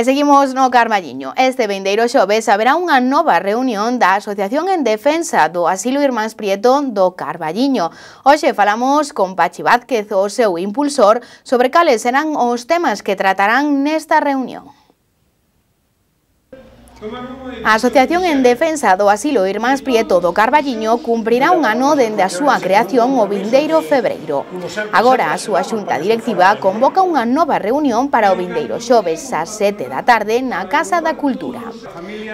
E seguimos no Carballiño. Este vendeiro xoves haberá unha nova reunión da Asociación en Defensa do Asilo Irmáns Prieto do Carballiño. Oxe, falamos con Pachi Vázquez, o seu impulsor, sobre cales serán os temas que tratarán nesta reunión. A Asociación en Defensa do Asilo Irmáns Prieto do Carballiño cumprirá un ano dende a súa creación o vindeiro febreiro. Agora a súa xunta directiva convoca unha nova reunión para o vindeiro xoves ás 7 da tarde na Casa da Cultura.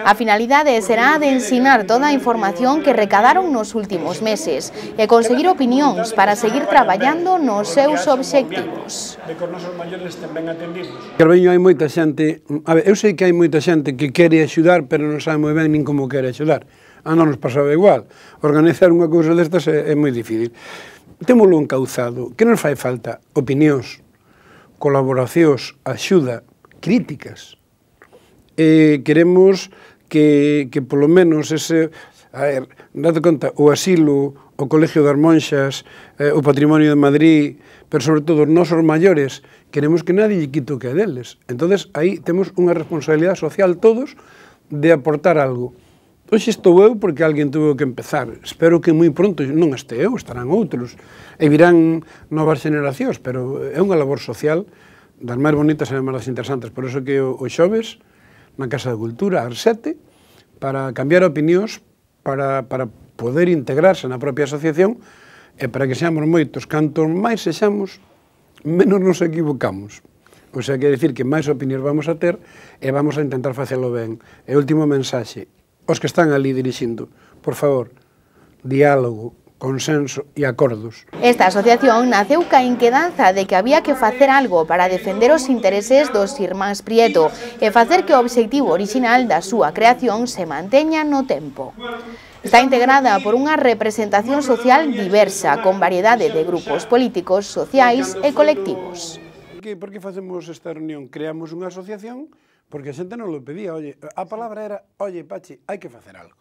A finalidade será de ensinar toda a información que recadaron nos últimos meses e conseguir opinións para seguir traballando nos seus obxectivos. Carballiño hai moita xente, a ver, eu sei que hai moita xente que quere axudar, pero non sabe moi ben nin como quere axudar. A non nos pasaba igual. Organizar unha cousa destas é, é moi difícil. Témolo encauzado. Que nos fai falta? Opinións, colaboracións, axuda, críticas. Eh, queremos que, que polo menos ese... A ver, date conta, o asilo, o Colegio das Monxas, eh, o Patrimonio de Madrid, pero sobre todo os nosos maiores, queremos que nadie lle quito que deles. Entonces aí temos unha responsabilidade social todos de aportar algo. Hoxe pois estou eu porque alguén tuvo que empezar. Espero que moi pronto non este eu, estarán outros. E virán novas generacións, pero é unha labor social das máis bonitas e das máis interesantes. Por iso que o xoves, na Casa de Cultura, ás sete, para cambiar opinións, para, para poder integrarse na propia asociación e para que seamos moitos. Canto máis sexamos, menos nos equivocamos. O pois sea, quer dicir que máis opinións vamos a ter e vamos a intentar facelo ben. E último mensaxe, os que están ali dirixindo, por favor, diálogo, consenso e acordos. Esta asociación naceu ca inquedanza de que había que facer algo para defender os intereses dos irmáns Prieto e facer que o obxectivo orixinal da súa creación se manteña no tempo. Está integrada por unha representación social diversa, con variedade de grupos políticos, sociais e colectivos que, por que facemos esta reunión? Creamos unha asociación porque a xente non lo pedía. Oye, a palabra era, oye, Pachi, hai que facer algo.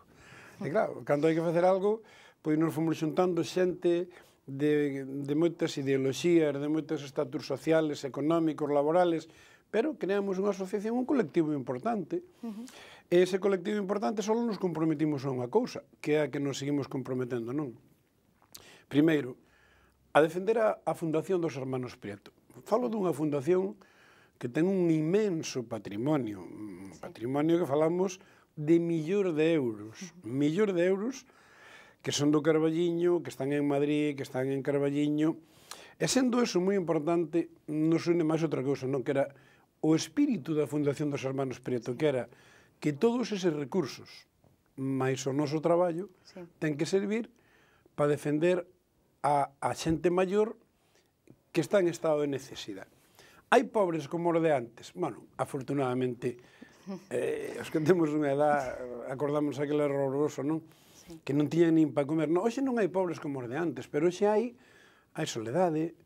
E claro, cando hai que facer algo, pois nos fomos xuntando xente de, de moitas ideoloxías, de moitos estatus sociales, económicos, laborales, pero creamos unha asociación, un colectivo importante. Uh -huh. E ese colectivo importante só nos comprometimos a unha cousa, que é a que nos seguimos comprometendo, non? Primeiro, a defender a, a fundación dos hermanos Prieto falo dunha fundación que ten un imenso patrimonio, un sí. patrimonio que falamos de millor de euros, millor de euros que son do Carballiño, que están en Madrid, que están en Carballiño. E sendo eso moi importante, nos une máis outra cousa, non? Que era o espírito da Fundación dos Hermanos Prieto, que era que todos eses recursos, máis o noso traballo, sí. ten que servir para defender a, a xente maior que está en estado de necesidade. Hai pobres como os de antes? Bueno, afortunadamente, eh, os que temos unha edad, acordamos aquel error horroroso, non? Sí. Que non tiñan nin para comer. No, hoxe non hai pobres como os de antes, pero hoxe hai, hai soledade,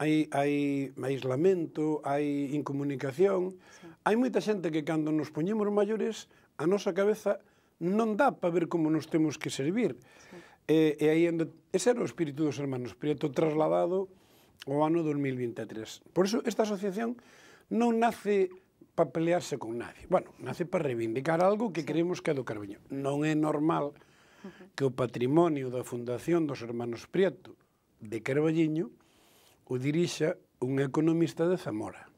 hai, hai aislamento, hai incomunicación. Sí. Hai moita xente que cando nos poñemos maiores, a nosa cabeza non dá para ver como nos temos que servir. Sí. E, e aí, ese era o espírito dos hermanos Prieto trasladado o ano 2023. Por iso esta asociación non nace para pelearse con nadie. Bueno, nace para reivindicar algo que sí. creemos que é do Carballiño. Non é normal que o patrimonio da Fundación dos Hermanos Prieto de Carballiño o dirixa un economista de Zamora.